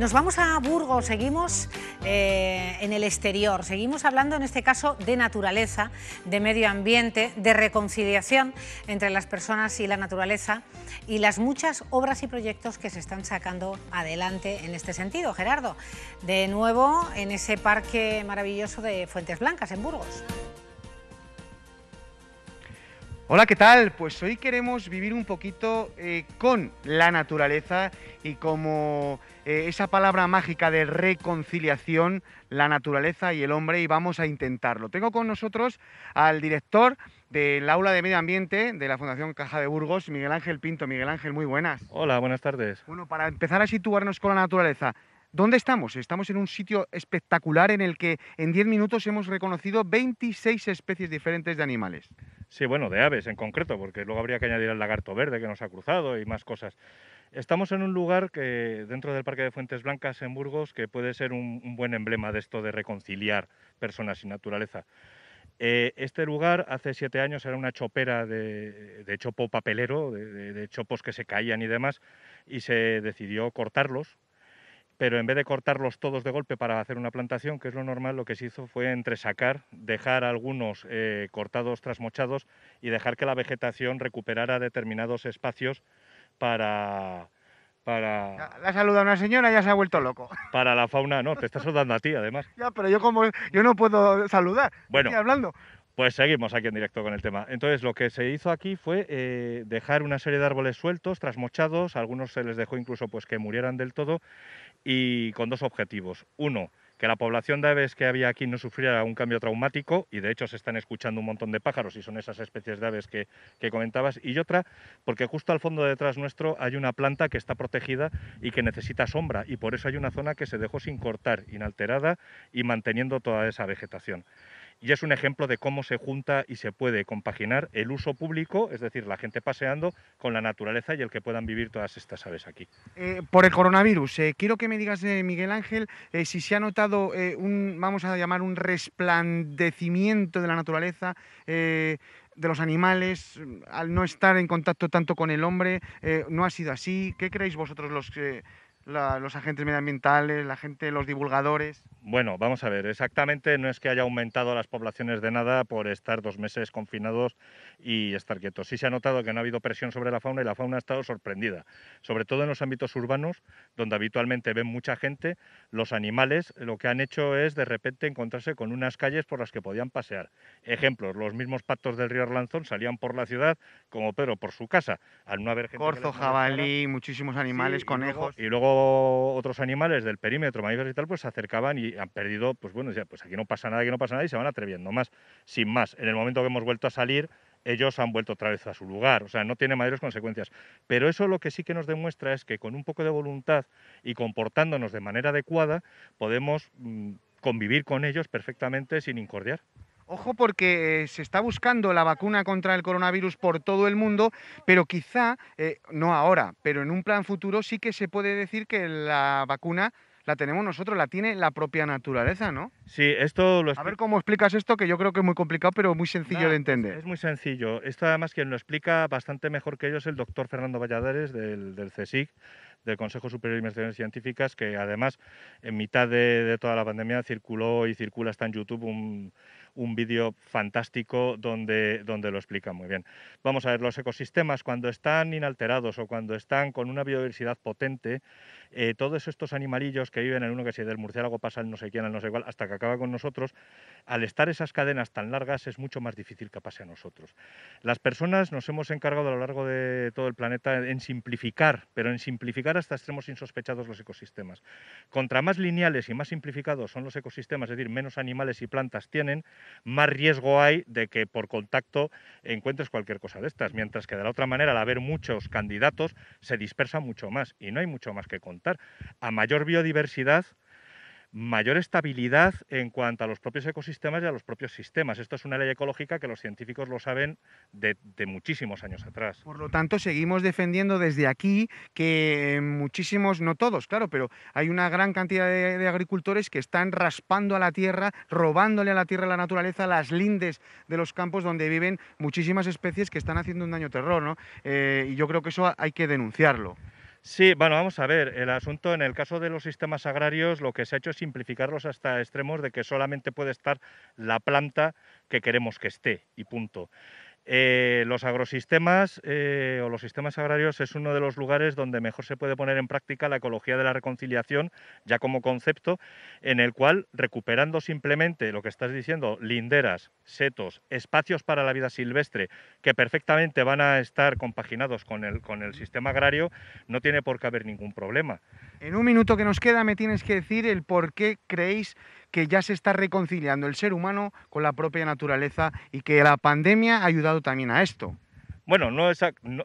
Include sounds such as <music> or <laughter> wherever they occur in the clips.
Nos vamos a Burgos, seguimos eh, en el exterior, seguimos hablando en este caso de naturaleza, de medio ambiente, de reconciliación entre las personas y la naturaleza y las muchas obras y proyectos que se están sacando adelante en este sentido. Gerardo, de nuevo en ese parque maravilloso de Fuentes Blancas, en Burgos. Hola, ¿qué tal? Pues hoy queremos vivir un poquito eh, con la naturaleza y como eh, esa palabra mágica de reconciliación, la naturaleza y el hombre, y vamos a intentarlo. Tengo con nosotros al director del aula de medio ambiente de la Fundación Caja de Burgos, Miguel Ángel Pinto. Miguel Ángel, muy buenas. Hola, buenas tardes. Bueno, para empezar a situarnos con la naturaleza, ¿Dónde estamos? Estamos en un sitio espectacular en el que en 10 minutos hemos reconocido 26 especies diferentes de animales. Sí, bueno, de aves en concreto, porque luego habría que añadir el lagarto verde que nos ha cruzado y más cosas. Estamos en un lugar que dentro del Parque de Fuentes Blancas en Burgos que puede ser un, buen emblema de esto de reconciliar personas y naturaleza. Eh, este lugar hace siete años era una chopera de, chopo papelero, de chopos que se caían y demás, y se decidió cortarlos pero en vez de cortarlos todos de golpe para hacer una plantación, que es lo normal, lo que se hizo fue entresacar, dejar algunos eh, cortados trasmochados y dejar que la vegetación recuperara determinados espacios para... para la saluda una señora ya se ha vuelto loco. <laughs> Para la fauna, no, te está saludando a ti además. ya, pero yo como yo no puedo saludar. Bueno, hablando. Pues seguimos aquí en directo con el tema. Entonces, lo que se hizo aquí fue eh, dejar una serie de árboles sueltos, trasmochados, algunos se les dejó incluso pues que murieran del todo, y con dos objetivos. Uno, que la población de aves que había aquí no sufriera un cambio traumático, y de hecho se están escuchando un montón de pájaros y son esas especies de aves que, que, comentabas, y otra, porque justo al fondo detrás nuestro hay una planta que está protegida y que necesita sombra, y por eso hay una zona que se dejó sin cortar, inalterada y manteniendo toda esa vegetación y es un ejemplo de cómo se junta y se puede compaginar el uso público, es decir, la gente paseando, con la naturaleza y el que puedan vivir todas estas aves aquí. Eh, por el coronavirus, eh, quiero que me digas, eh, Miguel Ángel, si se ha notado un, vamos a llamar, un resplandecimiento de la naturaleza de los animales, mm, al no estar en contacto tanto con el hombre, no ha sido así. ¿Qué creéis vosotros los que los agentes medioambientales, la gente, los divulgadores? Bueno, vamos a ver, exactamente no es que haya aumentado las poblaciones de nada por estar dos meses confinados y estar quietos. Sí se ha notado que no ha habido presión sobre la fauna y la fauna ha estado sorprendida, sobre todo en los ámbitos urbanos, donde habitualmente ven mucha gente, los animales lo que han hecho es de repente encontrarse con unas calles por las que podían pasear. Ejemplos, los mismos patos del río Arlanzón salían por la ciudad como pero por su casa, al no haber gente... Corzo, jabalí, muchísimos animales, conejos... y luego otros animales del perímetro, mamíferos y tal, pues se acercaban y han perdido, pues bueno, decía, pues aquí no pasa nada, aquí no pasa nada y se van atreviendo más, sin más. En el momento que hemos vuelto a salir, ellos han vuelto otra vez a su lugar, o sea, no tiene mayores consecuencias. Pero eso lo que sí que nos demuestra es que con un poco de voluntad y comportándonos de manera adecuada, podemos mm, convivir con ellos perfectamente sin incordiar. Ojo porque eh, se está buscando la vacuna contra el coronavirus por todo el mundo, pero quizá, eh, no ahora, pero en un plan futuro sí que se puede decir que la vacuna la tenemos nosotros, la tiene la propia naturaleza, ¿no? Sí, esto lo A ver cómo explicas esto, que yo creo que es muy complicado, pero muy sencillo de entender. Es muy sencillo. Esto además quien lo explica bastante mejor que ellos el doctor Fernando Valladares del, CSIC del Consejo Superior de Investigaciones Científicas, que además en mitad de, de toda la pandemia circuló y circula hasta en YouTube un, un vídeo fantástico donde, donde lo explica muy bien. Vamos a ver, los ecosistemas cuando están inalterados o cuando están con una biodiversidad potente, eh, todos estos animalillos que viven en uno que si del murciélago pasa el no sé quién, el no sé cuál, hasta que acaba con nosotros, al estar esas cadenas tan largas es mucho más difícil que pase a nosotros. Las personas nos hemos encargado a lo largo de todo el planeta en simplificar, pero en simplificar hasta extremos insospechados los ecosistemas. Contra más lineales y más simplificados son los ecosistemas, es decir, menos animales y plantas tienen, más riesgo hay de que por contacto encuentres cualquier cosa de estas, mientras que de la otra manera, al haber muchos candidatos, se dispersa mucho más y no hay mucho más que contar. A mayor biodiversidad, mayor estabilidad en cuanto a los propios ecosistemas y a los propios sistemas. Esto es una ley ecológica que los científicos lo saben de, muchísimos años atrás. Por lo tanto, seguimos defendiendo desde aquí que eh, muchísimos, no todos, claro, pero hay una gran cantidad de, agricultores que están raspando a la tierra, robándole a la tierra a la naturaleza, las lindes de los campos donde viven muchísimas especies que están haciendo un daño terror, ¿no? Eh, y yo creo que eso hay que denunciarlo. Sí, bueno, vamos a ver, el asunto en el caso de los sistemas agrarios lo que se ha hecho es simplificarlos hasta extremos de que solamente puede estar la planta que queremos que esté y punto. Eh, los agrosistemas eh, o los sistemas agrarios es uno de los lugares donde mejor se puede poner en práctica la ecología de la reconciliación, ya como concepto, en el cual recuperando simplemente lo que estás diciendo, linderas, setos, espacios para la vida silvestre, que perfectamente van a estar compaginados con el sistema agrario, no tiene por qué haber ningún problema. En un minuto que nos queda me tienes que decir el por qué creéis que ya se está reconciliando el ser humano con la propia naturaleza y que la pandemia ha ayudado también a esto. Bueno, no,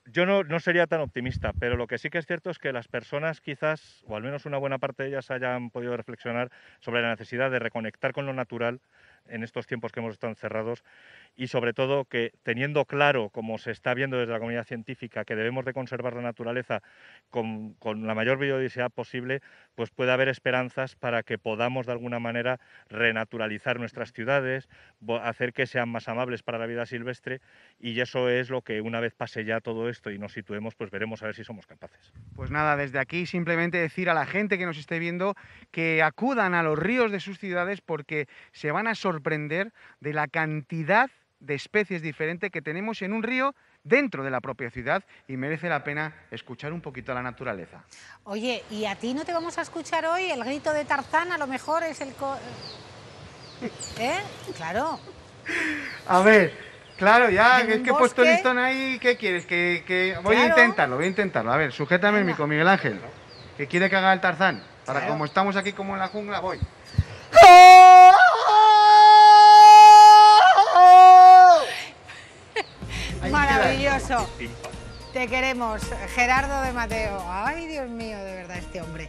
yo no, no, sería tan optimista, pero lo que sí que es cierto es que las personas quizás, o al menos una buena parte de ellas, hayan podido reflexionar sobre la necesidad de reconectar con lo natural en estos tiempos que hemos estado encerrados y sobre todo que teniendo claro, como se está viendo desde la comunidad científica, que debemos de conservar la naturaleza con, con, la mayor biodiversidad posible, pues puede haber esperanzas para que podamos de alguna manera renaturalizar nuestras ciudades, hacer que sean más amables para la vida silvestre y eso es lo que una vez pase ya todo esto y nos situemos, pues veremos a ver si somos capaces. Pues nada, desde aquí simplemente decir a la gente que nos esté viendo que acudan a los ríos de sus ciudades porque se van a sorprender de la cantidad de especies diferentes que tenemos en un río dentro de la propia ciudad y merece la pena escuchar un poquito a la naturaleza. Oye, ¿y a ti no te vamos a escuchar hoy? El grito de Tarzán a lo mejor es el... ¿Eh? Claro. A ver, claro, ya, es que he puesto el listón ahí, ¿qué quieres? Que, Voy a intentarlo, voy a intentarlo. A ver, sujétame mi con Miguel Ángel, que quiere que haga el Tarzán. Para como estamos aquí como en la jungla, voy. ¡Ah! Te queremos, Gerardo de Mateo. Ay, Dios mío, de verdad, este hombre.